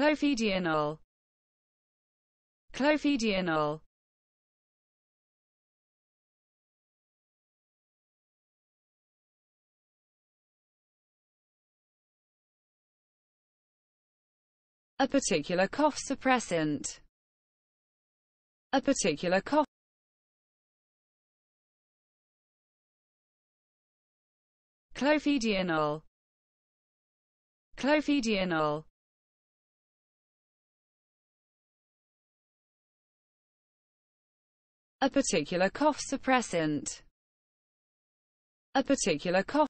Clophidianol A particular cough suppressant A particular cough Clophidianol Clophidianol a particular cough suppressant, a particular cough